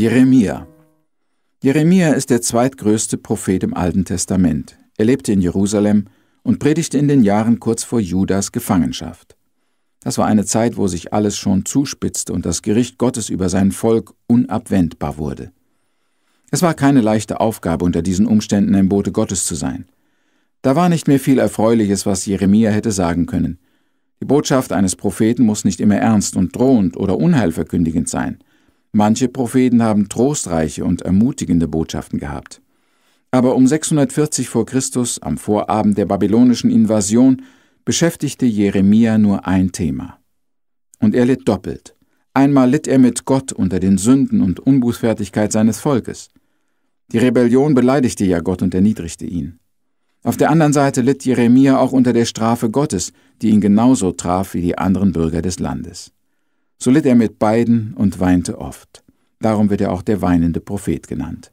Jeremia. Jeremia ist der zweitgrößte Prophet im Alten Testament. Er lebte in Jerusalem und predigte in den Jahren kurz vor Judas Gefangenschaft. Das war eine Zeit, wo sich alles schon zuspitzte und das Gericht Gottes über sein Volk unabwendbar wurde. Es war keine leichte Aufgabe, unter diesen Umständen ein Bote Gottes zu sein. Da war nicht mehr viel Erfreuliches, was Jeremia hätte sagen können. Die Botschaft eines Propheten muss nicht immer ernst und drohend oder unheilverkündigend sein – Manche Propheten haben trostreiche und ermutigende Botschaften gehabt. Aber um 640 vor Christus, am Vorabend der babylonischen Invasion, beschäftigte Jeremia nur ein Thema. Und er litt doppelt. Einmal litt er mit Gott unter den Sünden und Unbußfertigkeit seines Volkes. Die Rebellion beleidigte ja Gott und erniedrigte ihn. Auf der anderen Seite litt Jeremia auch unter der Strafe Gottes, die ihn genauso traf wie die anderen Bürger des Landes. So litt er mit beiden und weinte oft. Darum wird er auch der weinende Prophet genannt.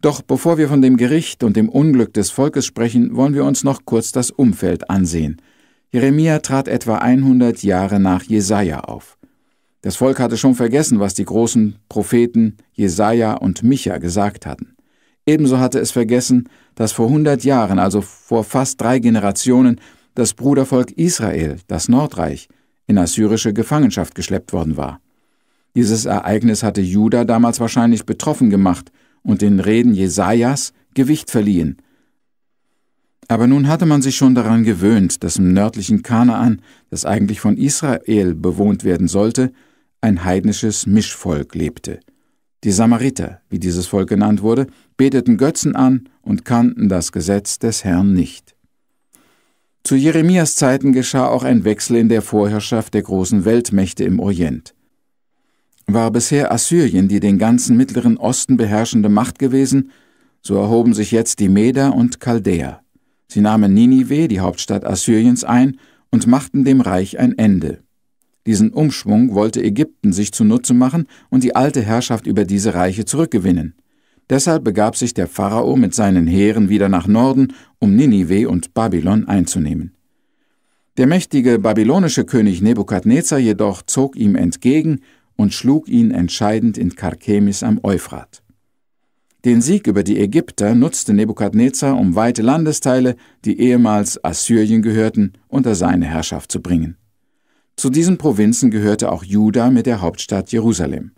Doch bevor wir von dem Gericht und dem Unglück des Volkes sprechen, wollen wir uns noch kurz das Umfeld ansehen. Jeremia trat etwa 100 Jahre nach Jesaja auf. Das Volk hatte schon vergessen, was die großen Propheten Jesaja und Micha gesagt hatten. Ebenso hatte es vergessen, dass vor 100 Jahren, also vor fast drei Generationen, das Brudervolk Israel, das Nordreich, in assyrische Gefangenschaft geschleppt worden war. Dieses Ereignis hatte Juda damals wahrscheinlich betroffen gemacht und den Reden Jesajas Gewicht verliehen. Aber nun hatte man sich schon daran gewöhnt, dass im nördlichen Kanaan, das eigentlich von Israel bewohnt werden sollte, ein heidnisches Mischvolk lebte. Die Samariter, wie dieses Volk genannt wurde, beteten Götzen an und kannten das Gesetz des Herrn nicht. Zu Jeremias Zeiten geschah auch ein Wechsel in der Vorherrschaft der großen Weltmächte im Orient. War bisher Assyrien die den ganzen Mittleren Osten beherrschende Macht gewesen, so erhoben sich jetzt die Meder und Chaldäer. Sie nahmen Ninive, die Hauptstadt Assyriens, ein und machten dem Reich ein Ende. Diesen Umschwung wollte Ägypten sich zunutze machen und die alte Herrschaft über diese Reiche zurückgewinnen. Deshalb begab sich der Pharao mit seinen Heeren wieder nach Norden, um Ninive und Babylon einzunehmen. Der mächtige babylonische König Nebukadnezar jedoch zog ihm entgegen und schlug ihn entscheidend in Karkemis am Euphrat. Den Sieg über die Ägypter nutzte Nebukadnezar, um weite Landesteile, die ehemals Assyrien gehörten, unter seine Herrschaft zu bringen. Zu diesen Provinzen gehörte auch Juda mit der Hauptstadt Jerusalem.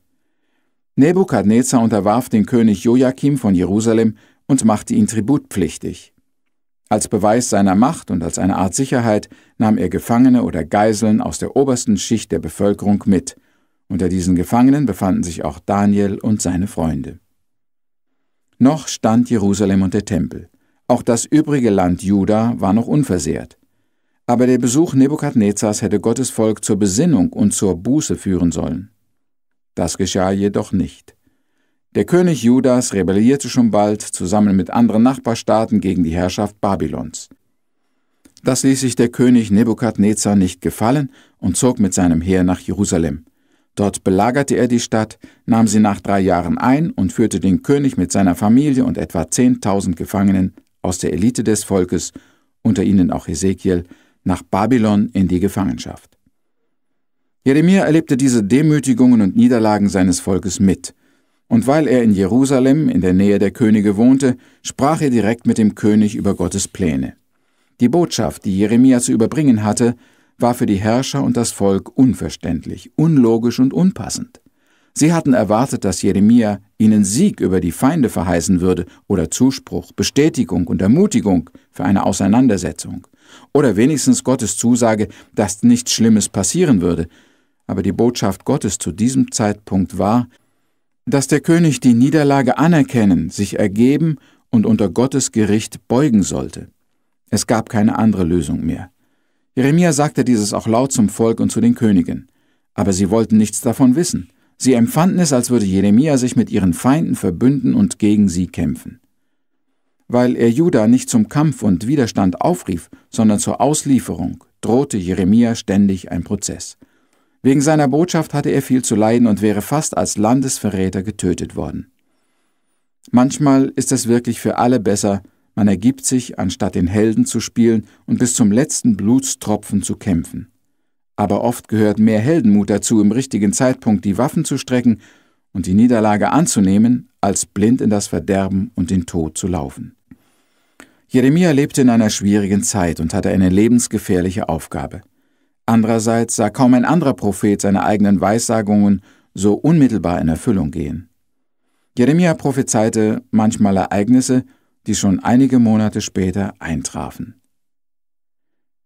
Nebukadnezar unterwarf den König Joachim von Jerusalem und machte ihn tributpflichtig. Als Beweis seiner Macht und als eine Art Sicherheit nahm er Gefangene oder Geiseln aus der obersten Schicht der Bevölkerung mit. Unter diesen Gefangenen befanden sich auch Daniel und seine Freunde. Noch stand Jerusalem und der Tempel. Auch das übrige Land Juda war noch unversehrt. Aber der Besuch Nebukadnezars hätte Gottes Volk zur Besinnung und zur Buße führen sollen. Das geschah jedoch nicht. Der König Judas rebellierte schon bald zusammen mit anderen Nachbarstaaten gegen die Herrschaft Babylons. Das ließ sich der König Nebukadnezar nicht gefallen und zog mit seinem Heer nach Jerusalem. Dort belagerte er die Stadt, nahm sie nach drei Jahren ein und führte den König mit seiner Familie und etwa 10.000 Gefangenen aus der Elite des Volkes, unter ihnen auch Ezekiel, nach Babylon in die Gefangenschaft. Jeremia erlebte diese Demütigungen und Niederlagen seines Volkes mit. Und weil er in Jerusalem in der Nähe der Könige wohnte, sprach er direkt mit dem König über Gottes Pläne. Die Botschaft, die Jeremia zu überbringen hatte, war für die Herrscher und das Volk unverständlich, unlogisch und unpassend. Sie hatten erwartet, dass Jeremia ihnen Sieg über die Feinde verheißen würde oder Zuspruch, Bestätigung und Ermutigung für eine Auseinandersetzung oder wenigstens Gottes Zusage, dass nichts Schlimmes passieren würde, aber die Botschaft Gottes zu diesem Zeitpunkt war, dass der König die Niederlage anerkennen, sich ergeben und unter Gottes Gericht beugen sollte. Es gab keine andere Lösung mehr. Jeremia sagte dieses auch laut zum Volk und zu den Königen, aber sie wollten nichts davon wissen. Sie empfanden es, als würde Jeremia sich mit ihren Feinden verbünden und gegen sie kämpfen. Weil er Juda nicht zum Kampf und Widerstand aufrief, sondern zur Auslieferung, drohte Jeremia ständig ein Prozess. Wegen seiner Botschaft hatte er viel zu leiden und wäre fast als Landesverräter getötet worden. Manchmal ist es wirklich für alle besser, man ergibt sich, anstatt den Helden zu spielen und bis zum letzten Blutstropfen zu kämpfen. Aber oft gehört mehr Heldenmut dazu, im richtigen Zeitpunkt die Waffen zu strecken und die Niederlage anzunehmen, als blind in das Verderben und den Tod zu laufen. Jeremia lebte in einer schwierigen Zeit und hatte eine lebensgefährliche Aufgabe. Andererseits sah kaum ein anderer Prophet seine eigenen Weissagungen so unmittelbar in Erfüllung gehen. Jeremia prophezeite manchmal Ereignisse, die schon einige Monate später eintrafen.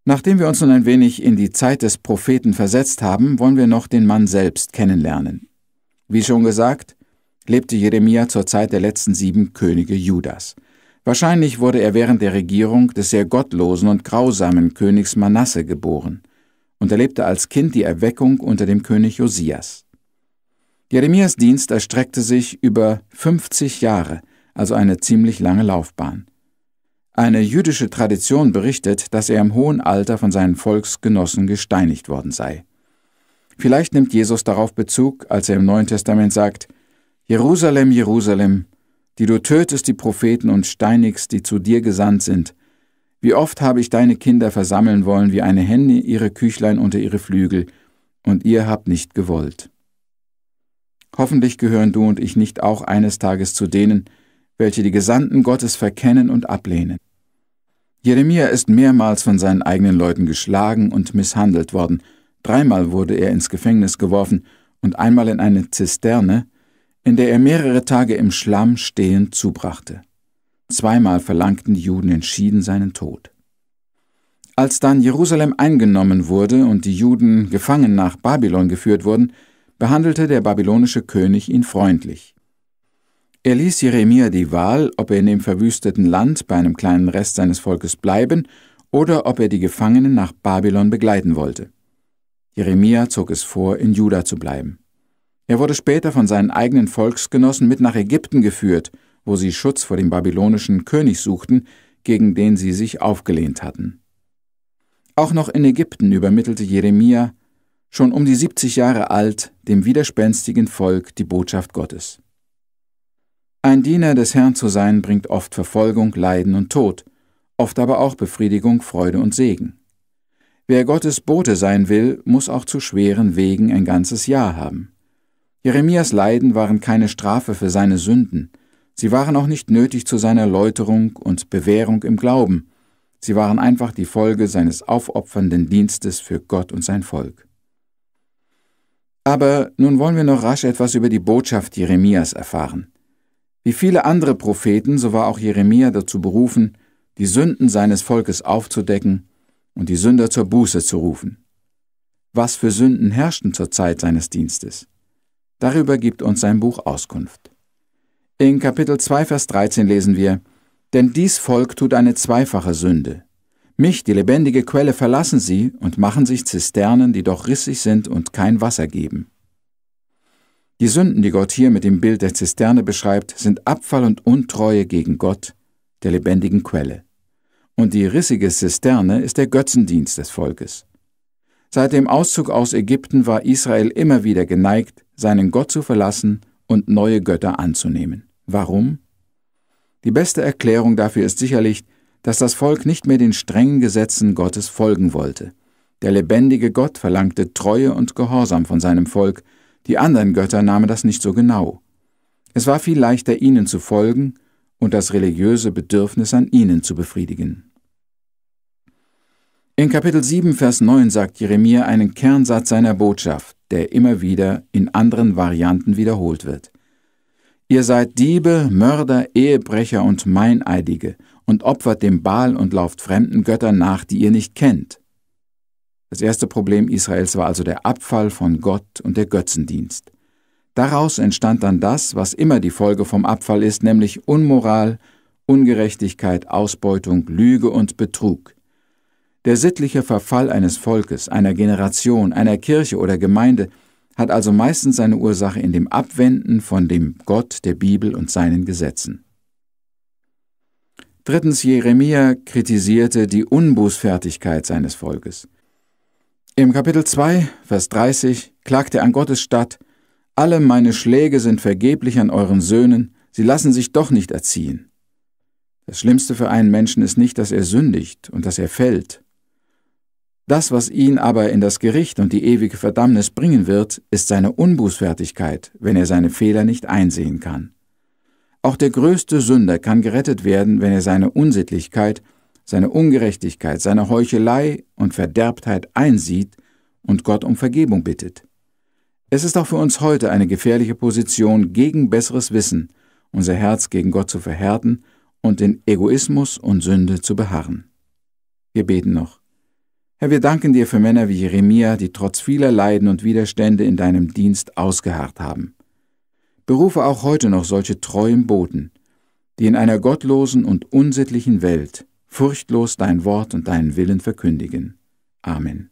Nachdem wir uns nun ein wenig in die Zeit des Propheten versetzt haben, wollen wir noch den Mann selbst kennenlernen. Wie schon gesagt, lebte Jeremia zur Zeit der letzten sieben Könige Judas. Wahrscheinlich wurde er während der Regierung des sehr gottlosen und grausamen Königs Manasse geboren – und erlebte als Kind die Erweckung unter dem König Josias. Jeremias Dienst erstreckte sich über 50 Jahre, also eine ziemlich lange Laufbahn. Eine jüdische Tradition berichtet, dass er im hohen Alter von seinen Volksgenossen gesteinigt worden sei. Vielleicht nimmt Jesus darauf Bezug, als er im Neuen Testament sagt, Jerusalem, Jerusalem, die du tötest die Propheten und steinigst, die zu dir gesandt sind, wie oft habe ich deine Kinder versammeln wollen wie eine Henne ihre Küchlein unter ihre Flügel, und ihr habt nicht gewollt. Hoffentlich gehören du und ich nicht auch eines Tages zu denen, welche die Gesandten Gottes verkennen und ablehnen. Jeremia ist mehrmals von seinen eigenen Leuten geschlagen und misshandelt worden, dreimal wurde er ins Gefängnis geworfen und einmal in eine Zisterne, in der er mehrere Tage im Schlamm stehend zubrachte. Zweimal verlangten die Juden entschieden seinen Tod. Als dann Jerusalem eingenommen wurde und die Juden gefangen nach Babylon geführt wurden, behandelte der babylonische König ihn freundlich. Er ließ Jeremia die Wahl, ob er in dem verwüsteten Land bei einem kleinen Rest seines Volkes bleiben oder ob er die Gefangenen nach Babylon begleiten wollte. Jeremia zog es vor, in Juda zu bleiben. Er wurde später von seinen eigenen Volksgenossen mit nach Ägypten geführt – wo sie Schutz vor dem babylonischen König suchten, gegen den sie sich aufgelehnt hatten. Auch noch in Ägypten übermittelte Jeremia, schon um die 70 Jahre alt, dem widerspenstigen Volk die Botschaft Gottes. Ein Diener des Herrn zu sein bringt oft Verfolgung, Leiden und Tod, oft aber auch Befriedigung, Freude und Segen. Wer Gottes Bote sein will, muss auch zu schweren Wegen ein ganzes Jahr haben. Jeremias Leiden waren keine Strafe für seine Sünden, Sie waren auch nicht nötig zu seiner Läuterung und Bewährung im Glauben, sie waren einfach die Folge seines aufopfernden Dienstes für Gott und sein Volk. Aber nun wollen wir noch rasch etwas über die Botschaft Jeremias erfahren. Wie viele andere Propheten, so war auch Jeremia dazu berufen, die Sünden seines Volkes aufzudecken und die Sünder zur Buße zu rufen. Was für Sünden herrschten zur Zeit seines Dienstes? Darüber gibt uns sein Buch Auskunft. In Kapitel 2, Vers 13 lesen wir, Denn dies Volk tut eine zweifache Sünde. Mich, die lebendige Quelle, verlassen sie und machen sich Zisternen, die doch rissig sind und kein Wasser geben. Die Sünden, die Gott hier mit dem Bild der Zisterne beschreibt, sind Abfall und Untreue gegen Gott, der lebendigen Quelle. Und die rissige Zisterne ist der Götzendienst des Volkes. Seit dem Auszug aus Ägypten war Israel immer wieder geneigt, seinen Gott zu verlassen und neue Götter anzunehmen. Warum? Die beste Erklärung dafür ist sicherlich, dass das Volk nicht mehr den strengen Gesetzen Gottes folgen wollte. Der lebendige Gott verlangte Treue und Gehorsam von seinem Volk, die anderen Götter nahmen das nicht so genau. Es war viel leichter, ihnen zu folgen und das religiöse Bedürfnis an ihnen zu befriedigen. In Kapitel 7, Vers 9 sagt Jeremia einen Kernsatz seiner Botschaft, der immer wieder in anderen Varianten wiederholt wird. Ihr seid Diebe, Mörder, Ehebrecher und Meineidige und opfert dem Baal und lauft fremden Göttern nach, die ihr nicht kennt. Das erste Problem Israels war also der Abfall von Gott und der Götzendienst. Daraus entstand dann das, was immer die Folge vom Abfall ist, nämlich Unmoral, Ungerechtigkeit, Ausbeutung, Lüge und Betrug. Der sittliche Verfall eines Volkes, einer Generation, einer Kirche oder Gemeinde – hat also meistens seine Ursache in dem Abwenden von dem Gott der Bibel und seinen Gesetzen. Drittens, Jeremia kritisierte die Unbußfertigkeit seines Volkes. Im Kapitel 2, Vers 30 klagt er an Gottes Stadt, alle meine Schläge sind vergeblich an euren Söhnen, sie lassen sich doch nicht erziehen. Das Schlimmste für einen Menschen ist nicht, dass er sündigt und dass er fällt, das, was ihn aber in das Gericht und die ewige Verdammnis bringen wird, ist seine Unbußfertigkeit, wenn er seine Fehler nicht einsehen kann. Auch der größte Sünder kann gerettet werden, wenn er seine Unsittlichkeit, seine Ungerechtigkeit, seine Heuchelei und Verderbtheit einsieht und Gott um Vergebung bittet. Es ist auch für uns heute eine gefährliche Position, gegen besseres Wissen unser Herz gegen Gott zu verhärten und in Egoismus und Sünde zu beharren. Wir beten noch. Herr, wir danken dir für Männer wie Jeremia, die trotz vieler Leiden und Widerstände in deinem Dienst ausgeharrt haben. Berufe auch heute noch solche treuen Boten, die in einer gottlosen und unsittlichen Welt furchtlos dein Wort und deinen Willen verkündigen. Amen.